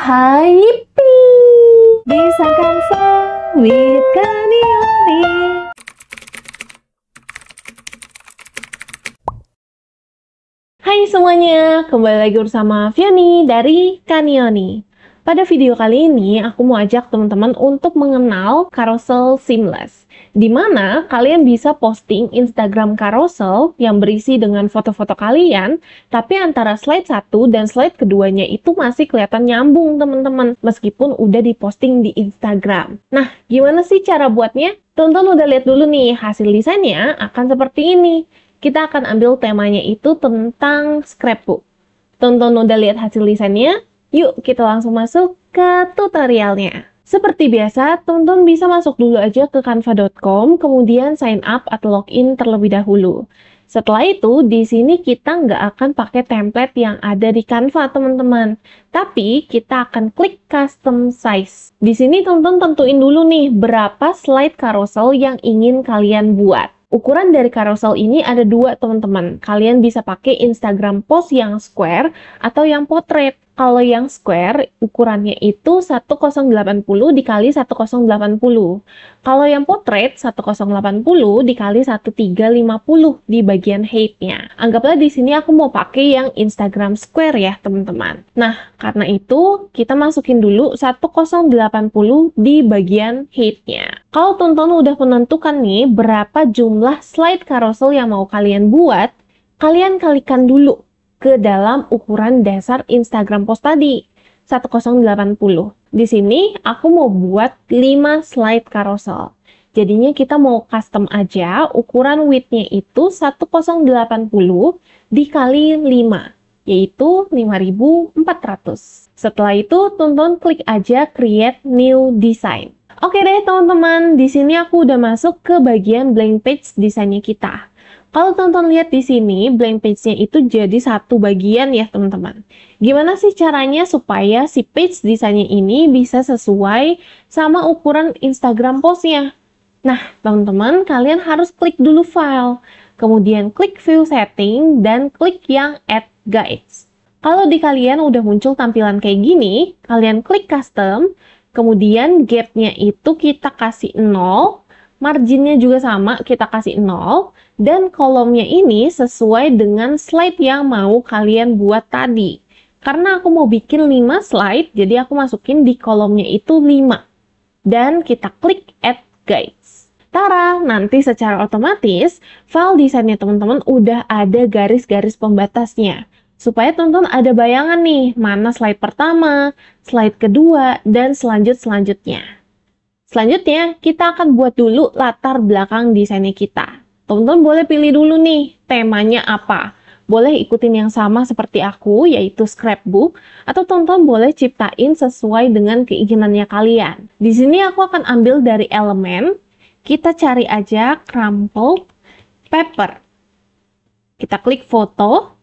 Haipi Bisa disangkan sawit kanioni Hai semuanya, kembali lagi bersama Viani dari Kanioni. Pada video kali ini, aku mau ajak teman-teman untuk mengenal carousel seamless, di mana kalian bisa posting Instagram carousel yang berisi dengan foto-foto kalian, tapi antara slide satu dan slide keduanya itu masih kelihatan nyambung teman-teman, meskipun udah diposting di Instagram. Nah, gimana sih cara buatnya? Tonton udah lihat dulu nih, hasil desainnya akan seperti ini. Kita akan ambil temanya itu tentang scrapbook. Tonton udah lihat hasil desainnya, Yuk kita langsung masuk ke tutorialnya. Seperti biasa, teman-teman bisa masuk dulu aja ke canva.com, kemudian sign up atau login terlebih dahulu. Setelah itu, di sini kita nggak akan pakai template yang ada di Canva, teman-teman. Tapi, kita akan klik custom size. Di sini, teman-teman tentuin dulu nih, berapa slide carousel yang ingin kalian buat. Ukuran dari carousel ini ada dua, teman-teman. Kalian bisa pakai Instagram post yang square atau yang portrait. Kalau yang square ukurannya itu 1080 dikali 1080. Kalau yang portrait 1080 dikali 1350 di bagian height-nya. Anggaplah di sini aku mau pakai yang Instagram square ya, teman-teman. Nah, karena itu kita masukin dulu 1080 di bagian height-nya. Kalau tonton teman udah menentukan nih berapa jumlah slide carousel yang mau kalian buat, kalian kalikan dulu ke dalam ukuran dasar Instagram post tadi 1080. Di sini aku mau buat 5 slide carousel. Jadinya kita mau custom aja ukuran width-nya itu 1080 dikali 5, yaitu 5400. Setelah itu tonton klik aja create new design. Oke deh teman-teman, di sini aku udah masuk ke bagian blank page desainnya kita. Kalau teman-teman lihat di sini, blank page-nya itu jadi satu bagian ya teman-teman. Gimana sih caranya supaya si page desainnya ini bisa sesuai sama ukuran Instagram post-nya? Nah, teman-teman, kalian harus klik dulu file, kemudian klik view setting, dan klik yang add guides. Kalau di kalian udah muncul tampilan kayak gini, kalian klik custom, kemudian gap-nya itu kita kasih 0, marginnya juga sama, kita kasih 0. Dan kolomnya ini sesuai dengan slide yang mau kalian buat tadi. Karena aku mau bikin 5 slide, jadi aku masukin di kolomnya itu 5. Dan kita klik Add Guides. Tara, nanti secara otomatis file desainnya teman-teman udah ada garis-garis pembatasnya. Supaya teman-teman ada bayangan nih, mana slide pertama, slide kedua, dan selanjut-selanjutnya. Selanjutnya, kita akan buat dulu latar belakang desainnya kita. Teman-teman boleh pilih dulu nih temanya apa. Boleh ikutin yang sama seperti aku, yaitu scrapbook, atau teman-teman boleh ciptain sesuai dengan keinginannya kalian. Di sini aku akan ambil dari elemen, kita cari aja crumple paper. Kita klik foto.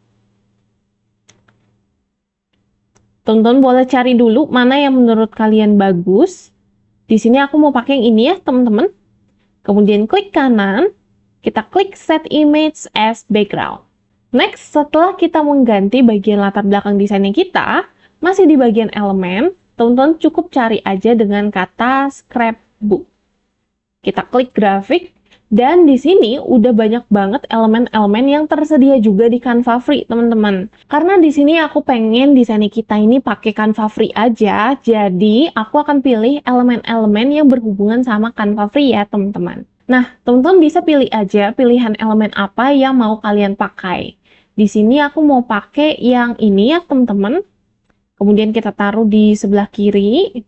Teman-teman boleh cari dulu mana yang menurut kalian bagus. Di sini aku mau pakai yang ini ya, teman-teman. Kemudian klik kanan, kita klik set image as background. Next, setelah kita mengganti bagian latar belakang desainnya kita, masih di bagian elemen, teman-teman cukup cari aja dengan kata scrapbook. Kita klik grafik, dan di sini udah banyak banget elemen-elemen yang tersedia juga di Canva Free, teman-teman. Karena di sini aku pengen desain kita ini pakai Canva Free aja, jadi aku akan pilih elemen-elemen yang berhubungan sama Canva Free ya, teman-teman. Nah, teman-teman bisa pilih aja pilihan elemen apa yang mau kalian pakai. Di sini aku mau pakai yang ini ya, teman-teman. Kemudian kita taruh di sebelah kiri.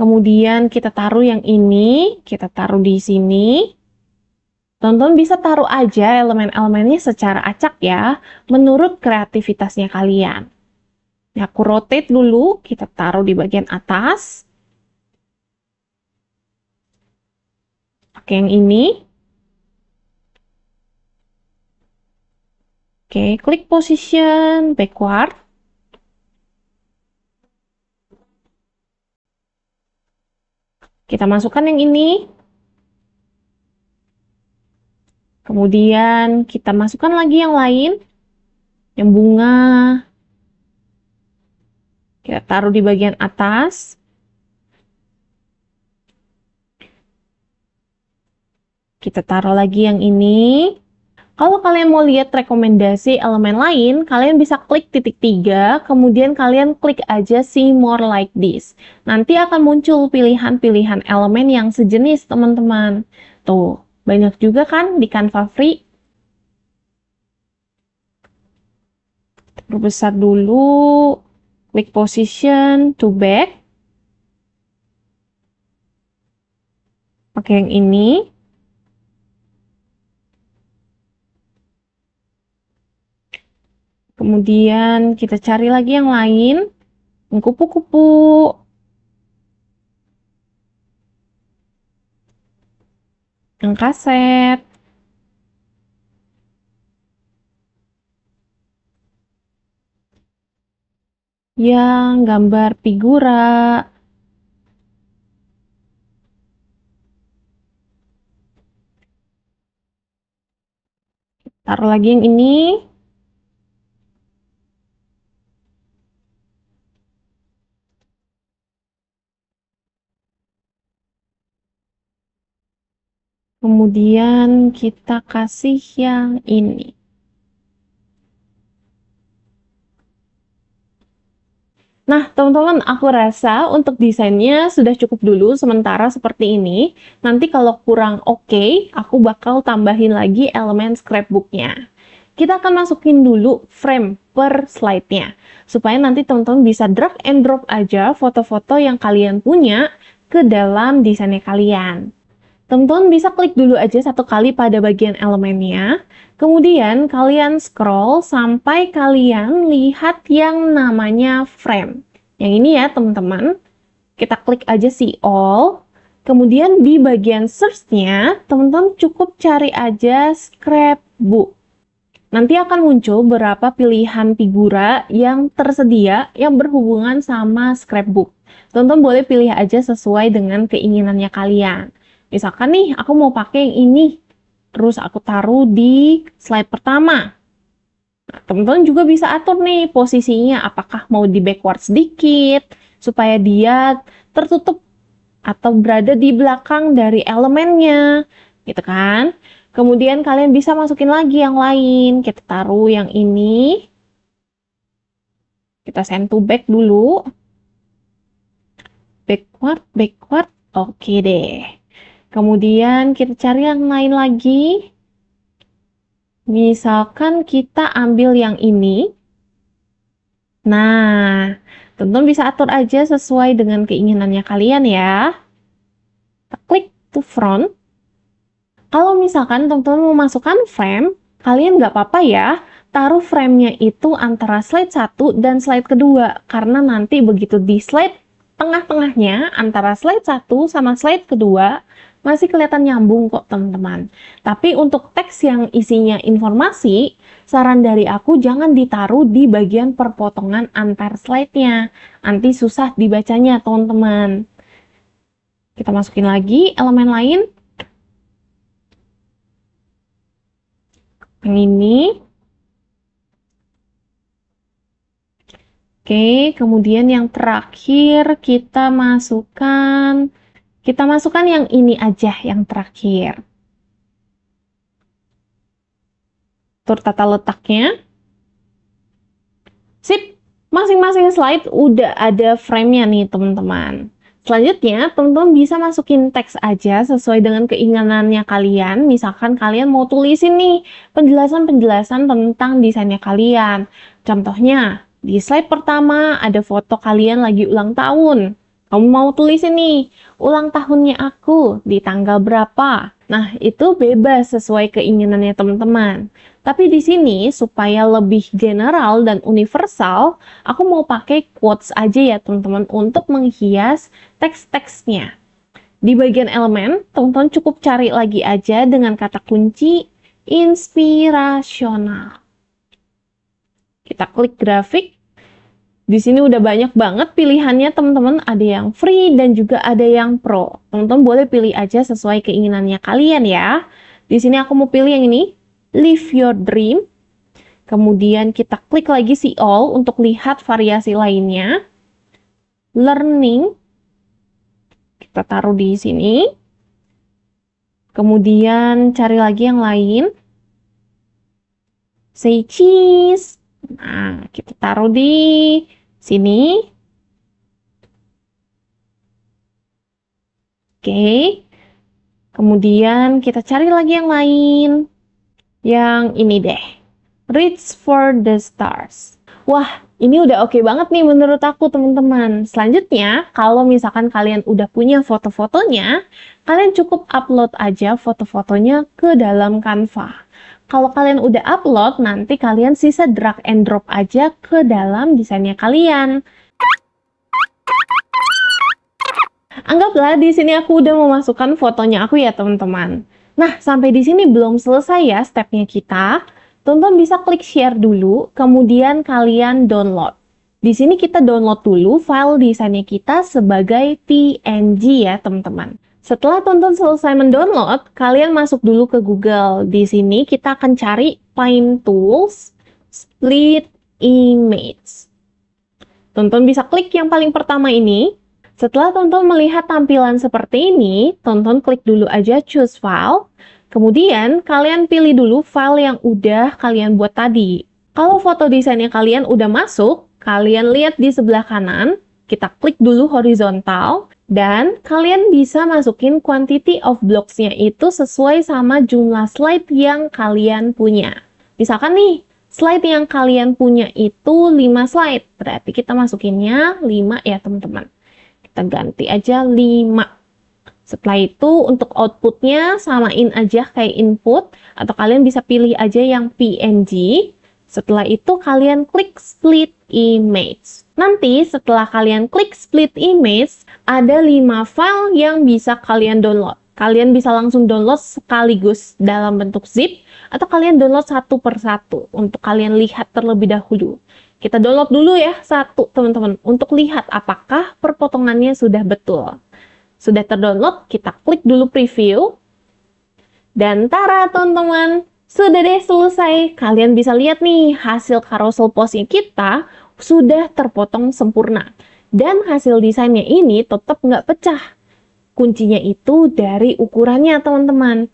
Kemudian kita taruh yang ini, kita taruh di sini. Tonton bisa taruh aja elemen-elemennya secara acak ya, menurut kreativitasnya kalian. Ya aku rotate dulu, kita taruh di bagian atas. Oke, yang ini. Oke, klik position backward. Kita masukkan yang ini. Kemudian kita masukkan lagi yang lain. Yang bunga. Kita taruh di bagian atas. Kita taruh lagi yang ini. Kalau kalian mau lihat rekomendasi elemen lain, kalian bisa klik titik tiga, kemudian kalian klik aja see more like this. Nanti akan muncul pilihan-pilihan elemen yang sejenis, teman-teman. Tuh, banyak juga kan di Canva Free. Perbesar dulu, klik position to back. Pakai yang ini. Kemudian kita cari lagi yang lain, kupu-kupu. Yang kaset. Yang gambar figura. Taruh lagi yang ini. kemudian kita kasih yang ini Nah, teman-teman, aku rasa untuk desainnya sudah cukup dulu sementara seperti ini. Nanti kalau kurang oke, okay, aku bakal tambahin lagi elemen scrapbooknya. Kita akan masukin dulu frame per slide-nya, supaya nanti teman-teman bisa drag and drop aja foto-foto yang kalian punya ke dalam desainnya kalian. Teman-teman bisa klik dulu aja satu kali pada bagian elemennya. Kemudian kalian scroll sampai kalian lihat yang namanya frame. Yang ini ya teman-teman. Kita klik aja si all. Kemudian di bagian search-nya, teman-teman cukup cari aja scrapbook. Nanti akan muncul berapa pilihan figura yang tersedia yang berhubungan sama scrapbook. Teman-teman boleh pilih aja sesuai dengan keinginannya kalian. Misalkan nih, aku mau pakai yang ini. Terus aku taruh di slide pertama. Nah, teman-teman juga bisa atur nih posisinya. Apakah mau di backward sedikit, supaya dia tertutup atau berada di belakang dari elemennya. Gitu kan? Kemudian kalian bisa masukin lagi yang lain. Kita taruh yang ini. Kita send to back dulu. Backward, backward. Oke deh. Kemudian kita cari yang lain lagi. Misalkan kita ambil yang ini. Nah, tentu bisa atur aja sesuai dengan keinginannya kalian ya. Klik to front. Kalau misalkan teman-teman mau masukkan frame, kalian nggak apa-apa ya. Taruh framenya itu antara slide 1 dan slide kedua. Karena nanti begitu di slide tengah-tengahnya antara slide 1 sama slide kedua, masih kelihatan nyambung kok teman-teman. Tapi untuk teks yang isinya informasi, saran dari aku jangan ditaruh di bagian perpotongan antar slide-nya. Nanti susah dibacanya teman-teman. Kita masukin lagi elemen lain. Yang ini. Oke, kemudian yang terakhir kita masukkan kita masukkan yang ini aja, yang terakhir. Tur tata letaknya. Sip, masing-masing slide udah ada frame-nya nih teman-teman. Selanjutnya, teman-teman bisa masukin teks aja sesuai dengan keinginannya kalian. Misalkan kalian mau tulisin nih penjelasan-penjelasan tentang desainnya kalian. Contohnya, di slide pertama ada foto kalian lagi ulang tahun. Kamu mau tulis ini, ulang tahunnya aku di tanggal berapa. Nah, itu bebas sesuai keinginannya teman-teman. Tapi di sini, supaya lebih general dan universal, aku mau pakai quotes aja ya teman-teman untuk menghias teks-teksnya. Di bagian elemen, teman-teman cukup cari lagi aja dengan kata kunci inspirasional. Kita klik grafik, di sini udah banyak banget pilihannya teman-teman, ada yang free dan juga ada yang pro. Teman-teman boleh pilih aja sesuai keinginannya kalian ya. Di sini aku mau pilih yang ini, Live Your Dream. Kemudian kita klik lagi si all untuk lihat variasi lainnya. Learning, kita taruh di sini. Kemudian cari lagi yang lain. Say cheese. Nah, kita taruh di Sini. Oke. Kemudian kita cari lagi yang lain. Yang ini deh. Reach for the stars. Wah, ini udah oke okay banget nih menurut aku teman-teman. Selanjutnya, kalau misalkan kalian udah punya foto-fotonya, kalian cukup upload aja foto-fotonya ke dalam Canva. Kalau kalian udah upload, nanti kalian sisa drag and drop aja ke dalam desainnya kalian. Anggaplah di sini aku udah memasukkan fotonya aku ya teman-teman. Nah, sampai di sini belum selesai ya stepnya kita. Tonton bisa klik share dulu, kemudian kalian download. Di sini kita download dulu file desainnya kita sebagai PNG ya teman-teman. Setelah tonton selesai mendownload, kalian masuk dulu ke Google. Di sini kita akan cari Paint Tools Split Image. Tonton bisa klik yang paling pertama ini. Setelah Tonton melihat tampilan seperti ini, Tonton klik dulu aja Choose File. Kemudian, kalian pilih dulu file yang udah kalian buat tadi. Kalau foto desainnya kalian udah masuk, kalian lihat di sebelah kanan, kita klik dulu horizontal, dan kalian bisa masukin quantity of blocks-nya itu sesuai sama jumlah slide yang kalian punya. Misalkan nih, slide yang kalian punya itu 5 slide. Berarti kita masukinnya 5 ya teman-teman. Kita ganti aja 5. Setelah itu untuk outputnya samain aja kayak input. Atau kalian bisa pilih aja yang PNG. Setelah itu kalian klik split image. Nanti setelah kalian klik split image, ada 5 file yang bisa kalian download. Kalian bisa langsung download sekaligus dalam bentuk zip atau kalian download satu per satu untuk kalian lihat terlebih dahulu. Kita download dulu ya satu teman-teman untuk lihat apakah perpotongannya sudah betul. Sudah terdownload, kita klik dulu preview. Dan tara teman-teman, sudah deh selesai. Kalian bisa lihat nih hasil carousel postnya kita sudah terpotong sempurna. Dan hasil desainnya ini tetap nggak pecah. Kuncinya itu dari ukurannya, teman-teman.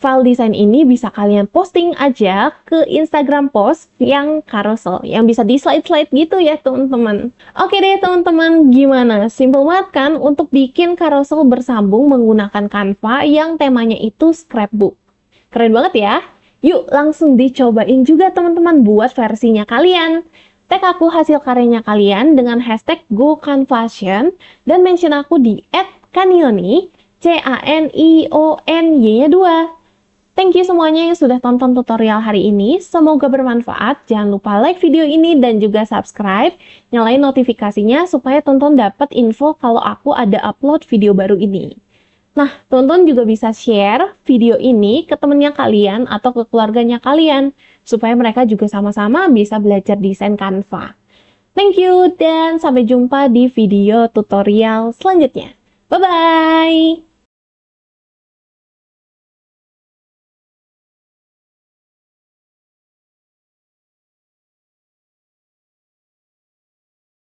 File desain ini bisa kalian posting aja ke Instagram post yang carousel, yang bisa di slide-slide gitu ya, teman-teman. Oke deh, teman-teman, gimana? Simple banget kan untuk bikin carousel bersambung menggunakan Canva yang temanya itu scrapbook. Keren banget ya? Yuk langsung dicobain juga teman-teman buat versinya kalian. Tag aku hasil karyanya kalian dengan hashtag go fashion dan mention aku di @kanioni, C-A-N-I-O-N-Y-nya dua Thank you semuanya yang sudah tonton tutorial hari ini. Semoga bermanfaat. Jangan lupa like video ini dan juga subscribe. Nyalain notifikasinya supaya tonton dapat info kalau aku ada upload video baru ini. Nah, tonton juga bisa share video ini ke temennya kalian atau ke keluarganya kalian supaya mereka juga sama-sama bisa belajar desain Canva. Thank you dan sampai jumpa di video tutorial selanjutnya. Bye-bye!